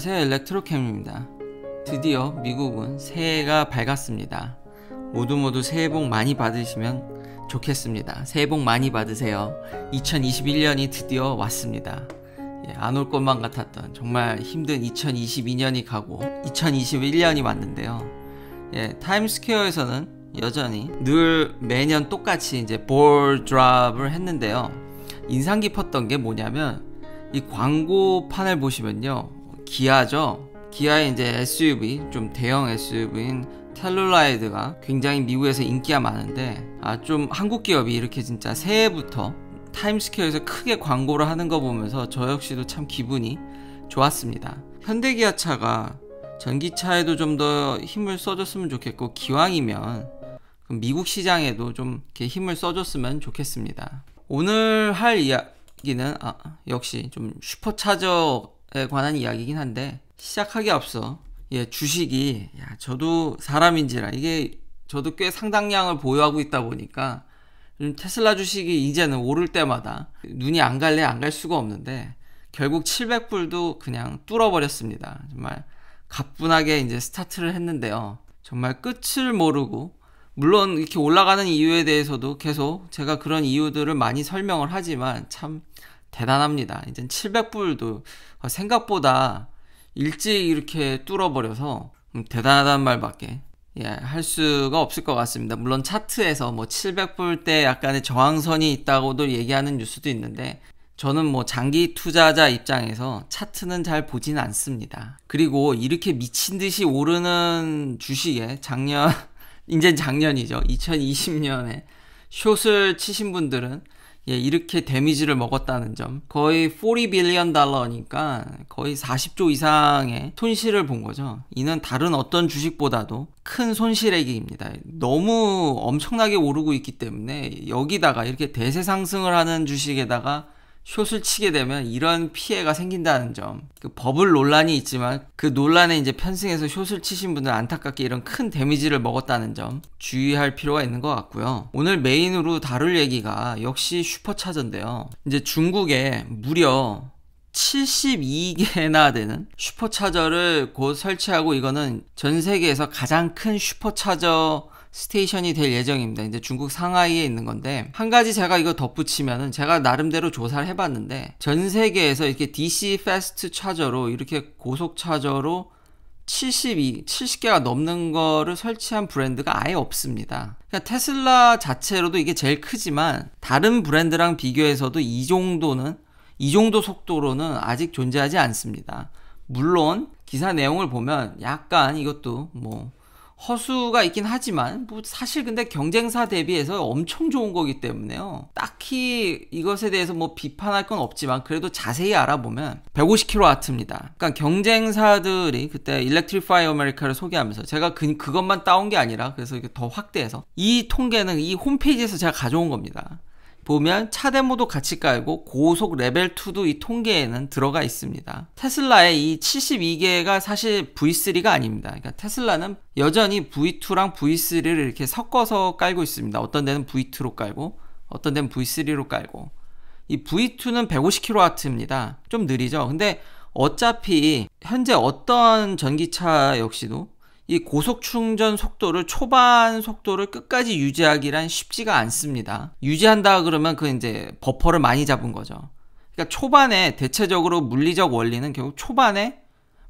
안녕하세요 엘렉트로캠입니다 드디어 미국은 새해가 밝았습니다 모두 모두 새해 복 많이 받으시면 좋겠습니다 새해 복 많이 받으세요 2021년이 드디어 왔습니다 예, 안올 것만 같았던 정말 힘든 2022년이 가고 2021년이 왔는데요 예, 타임스퀘어에서는 여전히 늘 매년 똑같이 이제 볼 드랍을 했는데요 인상 깊었던 게 뭐냐면 이 광고판을 보시면요 기아죠. 기아의 이제 SUV, 좀 대형 SUV인 텔룰라이드가 굉장히 미국에서 인기가 많은데 아좀 한국 기업이 이렇게 진짜 새해부터 타임스퀘어에서 크게 광고를 하는 거 보면서 저 역시도 참 기분이 좋았습니다. 현대기아차가 전기차에도 좀 더 힘을 써줬으면 좋겠고 기왕이면 미국 시장에도 좀 이렇게 힘을 써줬으면 좋겠습니다. 오늘 할 이야기는 아, 역시 좀 슈퍼차저 에 관한 이야기긴 한데 시작하기 앞서 예, 주식이 야, 저도 사람인지라 이게 저도 꽤 상당량을 보유하고 있다 보니까 테슬라 주식이 이제는 오를 때마다 눈이 안 갈래 안 갈 수가 없는데 결국 700불도 그냥 뚫어버렸습니다. 정말 가뿐하게 이제 스타트를 했는데요. 정말 끝을 모르고 물론 이렇게 올라가는 이유에 대해서도 계속 제가 그런 이유들을 많이 설명을 하지만 참 대단합니다. 이제 700불도 생각보다 일찍 이렇게 뚫어버려서 음, 대단하다는 말밖에 예, 할 수가 없을 것 같습니다. 물론 차트에서 뭐7 0 0불때 약간의 저항선이 있다고도 얘기하는 뉴스도 있는데 저는 뭐 장기 투자자 입장에서 차트는 잘 보진 않습니다. 그리고 이렇게 미친 듯이 오르는 주식에 작년 이제 작년이죠. 2020년에 숏을 치신 분들은 예, 이렇게 데미지를 먹었다는 점. 거의 40 빌리언 달러니까 거의 40조 이상의 손실을 본 거죠. 이는 다른 어떤 주식보다도 큰 손실액입니다. 너무 엄청나게 오르고 있기 때문에 여기다가 이렇게 대세 상승을 하는 주식에다가 숏을 치게 되면 이런 피해가 생긴다는 점. 그 버블 논란이 있지만 그 논란에 이제 편승해서 숏을 치신 분들 안타깝게 이런 큰 데미지를 먹었다는 점 주의할 필요가 있는 것 같고요. 오늘 메인으로 다룰 얘기가 역시 슈퍼차전데요. 이제 중국에 무려 72개나 되는 슈퍼차저를 곧 설치하고 이거는 전 세계에서 가장 큰 슈퍼차저 스테이션이 될 예정입니다. 이제 중국 상하이에 있는 건데 한 가지 제가 이거 덧붙이면은 제가 나름대로 조사를 해봤는데 전 세계에서 이렇게 DC 패스트 차저로 이렇게 고속 차저로 72, 70개가 넘는 거를 설치한 브랜드가 아예 없습니다. 그러니까 테슬라 자체로도 이게 제일 크지만 다른 브랜드랑 비교해서도 이 정도는 이 정도 속도로는 아직 존재하지 않습니다. 물론 기사 내용을 보면 약간 이것도 뭐 허수가 있긴 하지만 뭐 사실 근데 경쟁사 대비해서 엄청 좋은 거기 때문에요. 딱히 이것에 대해서 뭐 비판할 건 없지만 그래도 자세히 알아보면 150kW입니다. 그러니까 경쟁사들이 그때 일렉트리파이 어메리카를 소개하면서 제가 그, 그것만 따온 게 아니라 그래서 더 확대해서 이 통계는 이 홈페이지에서 제가 가져온 겁니다. 보면 차대모도 같이 깔고 고속 레벨 2도 이 통계에는 들어가 있습니다. 테슬라의 이 72개가 사실 V3가 아닙니다. 그러니까 테슬라는 여전히 V2랑 V3를 이렇게 섞어서 깔고 있습니다. 어떤 데는 V2로 깔고 어떤 데는 V3로 깔고 이 V2는 1 5 0 k w 입니다좀 느리죠. 근데 어차피 현재 어떤 전기차 역시도 이 고속 충전 속도를 초반 속도를 끝까지 유지하기란 쉽지가 않습니다. 유지한다 그러면 그 이제 버퍼를 많이 잡은 거죠. 그러니까 초반에 대체적으로 물리적 원리는 결국 초반에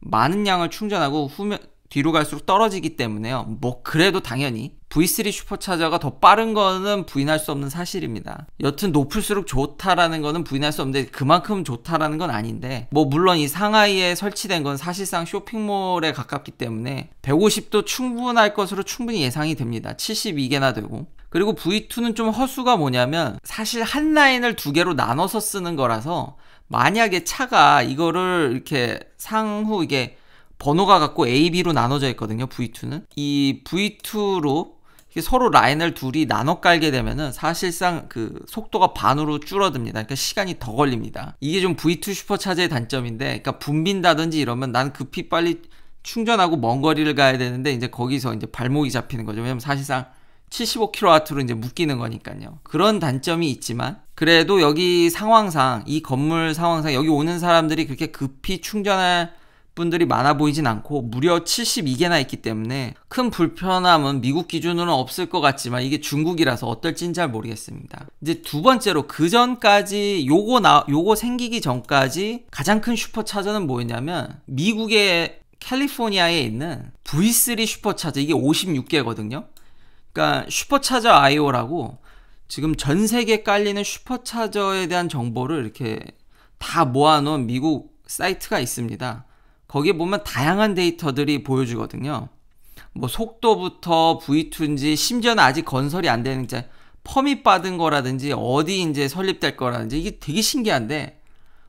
많은 양을 충전하고 후면 뒤로 갈수록 떨어지기 때문에요. 뭐 그래도 당연히 V3 슈퍼차저가 더 빠른 거는 부인할 수 없는 사실입니다. 여튼 높을수록 좋다라는 거는 부인할 수 없는데 그만큼 좋다라는 건 아닌데 뭐 물론 이 상하이에 설치된 건 사실상 쇼핑몰에 가깝기 때문에 150도 충분할 것으로 충분히 예상이 됩니다. 72개나 되고 그리고 V2는 좀 허수가 뭐냐면 사실 한 라인을 두 개로 나눠서 쓰는 거라서 만약에 차가 이거를 이렇게 상후 이게 번호가 갖고 A, B로 나눠져 있거든요. V2는 이 V2로 서로 라인을 둘이 나눠 깔게 되면은 사실상 그 속도가 반으로 줄어듭니다. 그러니까 시간이 더 걸립니다. 이게 좀 V2 슈퍼차저의 단점인데, 그러니까 붐빈다든지 이러면 난 급히 빨리 충전하고 먼 거리를 가야 되는데 이제 거기서 이제 발목이 잡히는 거죠. 왜냐면 사실상 75kW로 이제 묶이는 거니까요. 그런 단점이 있지만 그래도 여기 상황상 이 건물 상황상 여기 오는 사람들이 그렇게 급히 충전할 분들이 많아 보이진 않고 무려 72개나 있기 때문에 큰 불편함은 미국 기준으로는 없을 것 같지만 이게 중국이라서 어떨진 잘 모르겠습니다. 이제 두 번째로 그 전까지 요거 나 요거 생기기 전까지 가장 큰 슈퍼 차저는 뭐였냐면 미국의 캘리포니아에 있는 V3 슈퍼 차저 이게 56개거든요. 그러니까 슈퍼 차저 아이오라고 지금 전 세계 에 깔리는 슈퍼 차저에 대한 정보를 이렇게 다 모아놓은 미국 사이트가 있습니다. 거기에 보면 다양한 데이터들이 보여주거든요. 뭐 속도부터 V2인지 심지어는 아직 건설이 안 되는 이제 퍼밋 받은 거라든지 어디 이제 설립될 거라든지 이게 되게 신기한데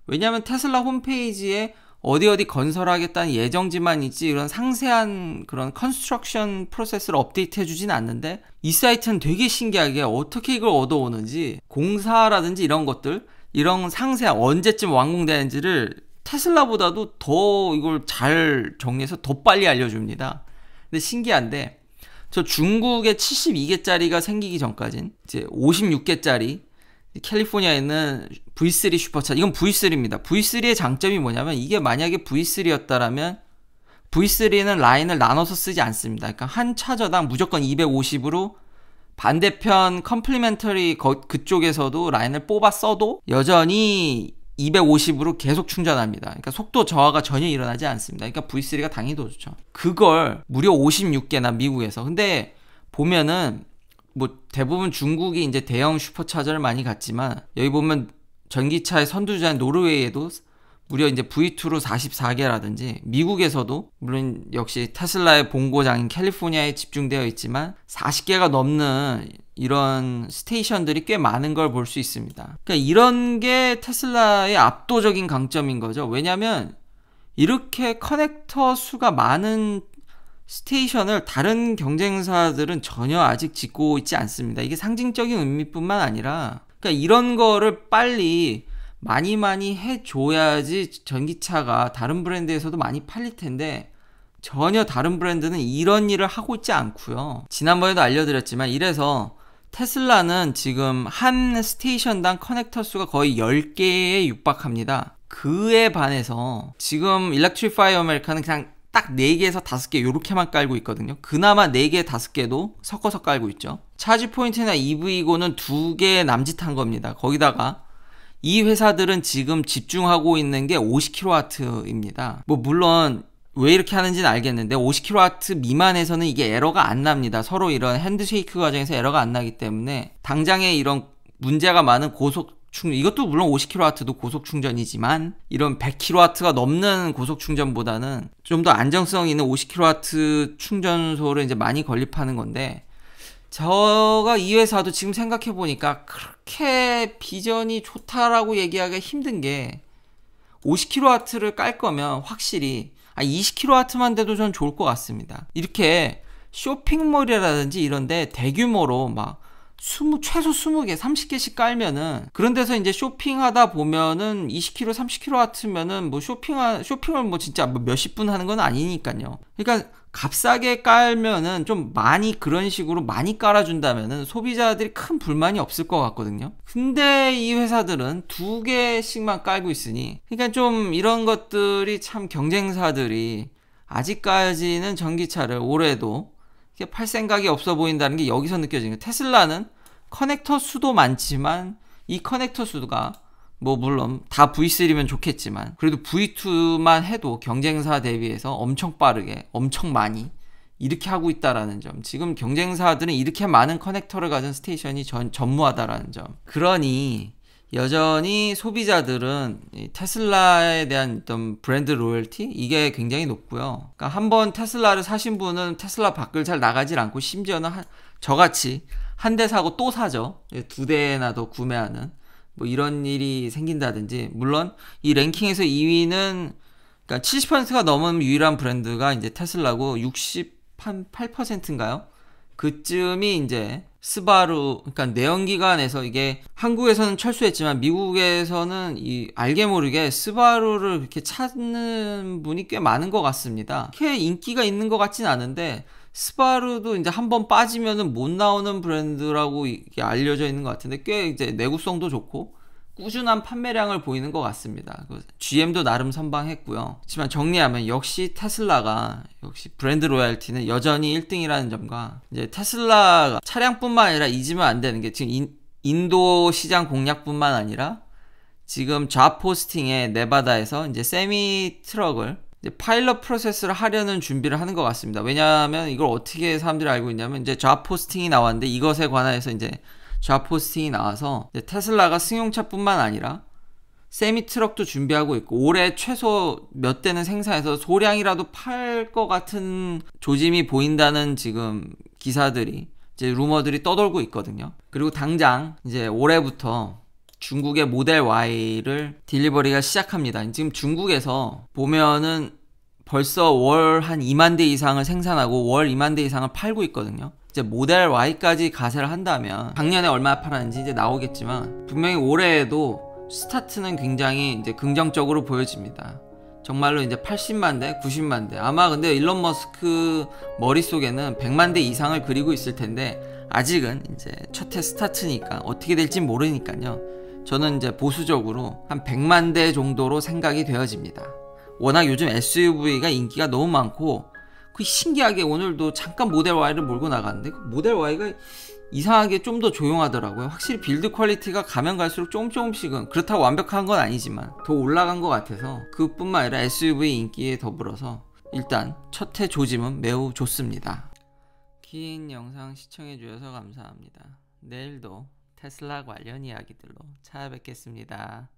왜냐하면 테슬라 홈페이지에 어디 어디 건설하겠다는 예정지만 있지 이런 상세한 그런 컨스트럭션 프로세스를 업데이트 해주진 않는데 이 사이트는 되게 신기하게 어떻게 이걸 얻어오는지 공사라든지 이런 것들 이런 상세한 언제쯤 완공되는지를 테슬라보다도 더 이걸 잘 정리해서 더 빨리 알려줍니다. 근데 신기한데 저 중국에 72개짜리가 생기기 전까진 이제 56개짜리 캘리포니아에 있는 V3 슈퍼차 이건 V3입니다. V3의 장점이 뭐냐면 이게 만약에 V3였다라면 V3는 라인을 나눠서 쓰지 않습니다. 그러니까 한 차저당 무조건 250으로 반대편 컴플리멘터리 그쪽에서도 라인을 뽑아 써도 여전히 250으로 계속 충전합니다. 그러니까 속도 저하가 전혀 일어나지 않습니다. 그러니까 V3가 당연히 더 좋죠. 그걸 무려 56개나 미국에서. 근데 보면은 뭐 대부분 중국이 이제 대형 슈퍼차저를 많이 갔지만 여기 보면 전기차의 선두주자인 노르웨이에도 무려 이제 V2로 44개라든지 미국에서도 물론 역시 테슬라의 본고장인 캘리포니아에 집중되어 있지만 40개가 넘는 이런 스테이션들이 꽤 많은 걸 볼 수 있습니다. 그러니까 이런 게 테슬라의 압도적인 강점인 거죠. 왜냐하면 이렇게 커넥터 수가 많은 스테이션을 다른 경쟁사들은 전혀 아직 짓고 있지 않습니다. 이게 상징적인 의미뿐만 아니라 그러니까 이런 거를 빨리 많이 많이 해줘야지 전기차가 다른 브랜드에서도 많이 팔릴 텐데 전혀 다른 브랜드는 이런 일을 하고 있지 않고요. 지난번에도 알려드렸지만 이래서 테슬라는 지금 한 스테이션당 커넥터 수가 거의 10개에 육박합니다. 그에 반해서 지금 일렉트리파이 어메리카는 그냥 딱 4개에서 5개 요렇게만 깔고 있거든요. 그나마 4개, 5개도 섞어서 깔고 있죠. 차지 포인트나 EV고는 2개 남짓한 겁니다. 거기다가 이 회사들은 지금 집중하고 있는 게 50kW입니다. 뭐 물론 왜 이렇게 하는지는 알겠는데 50kW 미만에서는 이게 에러가 안 납니다. 서로 이런 핸드쉐이크 과정에서 에러가 안 나기 때문에 당장에 이런 문제가 많은 고속 충전 이것도 물론 50kW도 고속 충전이지만 이런 100kW가 넘는 고속 충전보다는 좀 더 안정성 있는 50kW 충전소를 이제 많이 건립하는 건데 저가이 회사도 지금 생각해 보니까 그렇게 비전이 좋다라고 얘기하기 힘든 게 50kW를 깔 거면 확실히 아, 20kW만 돼도 전 좋을 것 같습니다. 이렇게 쇼핑몰이라든지 이런데 대규모로 막 20, 최소 20개, 30개씩 깔면은 그런 데서 이제 쇼핑하다 보면은 20kg, 30kg 같으면은 뭐 쇼핑 쇼핑을 뭐 진짜 뭐 몇십 분 하는 건 아니니까요. 그러니까 값싸게 깔면은 좀 많이 그런 식으로 많이 깔아준다면은 소비자들이 큰 불만이 없을 것 같거든요. 근데 이 회사들은 두 개씩만 깔고 있으니 그러니까 좀 이런 것들이 참 경쟁사들이 아직까지는 전기차를 올해도 팔 생각이 없어 보인다는 게 여기서 느껴지는 거예요. 테슬라는 커넥터 수도 많지만 이 커넥터 수가 도뭐 물론 다 V3면 좋겠지만 그래도 V2만 해도 경쟁사 대비해서 엄청 빠르게 엄청 많이 이렇게 하고 있다라는 점 지금 경쟁사들은 이렇게 많은 커넥터를 가진 스테이션이 전, 전무하다라는 점 그러니 여전히 소비자들은 테슬라에 대한 어떤 브랜드 로열티 이게 굉장히 높고요. 그러니까 한번 테슬라를 사신 분은 테슬라 밖을 잘 나가질 않고 심지어는 한, 저같이 한 대 사고 또 사죠. 예, 두 대나 더 구매하는 뭐 이런 일이 생긴다든지 물론 이 랭킹에서 2위는 그러니까 70%가 넘은 유일한 브랜드가 이제 테슬라고 68%인가요? 그쯤이 이제 스바루 그러니까 내연기관에서 이게 한국에서는 철수했지만 미국에서는 이 알게 모르게 스바루를 그렇게 찾는 분이 꽤 많은 것 같습니다. 꽤 인기가 있는 것 같진 않은데 스바루도 이제 한번 빠지면은 못 나오는 브랜드라고 이게 알려져 있는 것 같은데 꽤 이제 내구성도 좋고 꾸준한 판매량을 보이는 것 같습니다. 그 GM도 나름 선방했고요. 하지만 정리하면 역시 테슬라가 역시 브랜드 로얄티는 여전히 1등이라는 점과 이제 테슬라가 차량뿐만 아니라 잊으면 안 되는 게 지금 인, 인도 시장 공략뿐만 아니라 지금 좌포스팅의 네바다에서 이제 세미 트럭을 파일럿 프로세스를 하려는 준비를 하는 것 같습니다. 왜냐하면 이걸 어떻게 사람들이 알고 있냐면 이제 좌 포스팅이 나왔는데 이것에 관해서 이제 좌 포스팅이 나와서 테슬라가 승용차뿐만 아니라 세미 트럭도 준비하고 있고 올해 최소 몇 대는 생산해서 소량이라도 팔 것 같은 조짐이 보인다는 지금 기사들이 이제 루머들이 떠돌고 있거든요. 그리고 당장 이제 올해부터 중국의 모델 Y를 딜리버리가 시작합니다. 지금 중국에서 보면은 벌써 월 한 2만 대 이상을 생산하고 월 2만 대 이상을 팔고 있거든요. 이제 모델 Y까지 가세를 한다면 작년에 얼마 팔았는지 이제 나오겠지만 분명히 올해에도 스타트는 굉장히 이제 긍정적으로 보여집니다. 정말로 이제 80만 대, 90만 대. 아마 근데 일론 머스크 머릿속에는 100만 대 이상을 그리고 있을 텐데 아직은 이제 첫해 스타트니까 어떻게 될지 모르니까요. 저는 이제 보수적으로 한 100만 대 정도로 생각이 되어집니다. 워낙 요즘 SUV가 인기가 너무 많고 그 신기하게 오늘도 잠깐 모델 Y를 몰고 나갔는데 그 모델 Y가 이상하게 좀 더 조용하더라고요. 확실히 빌드 퀄리티가 가면 갈수록 조금 조금씩은 그렇다고 완벽한 건 아니지만 더 올라간 것 같아서 그뿐만 아니라 SUV 인기에 더불어서 일단 첫 해 조짐은 매우 좋습니다. 긴 영상 시청해 주셔서 감사합니다. 내일도 테슬라 관련 이야기들로 찾아뵙겠습니다.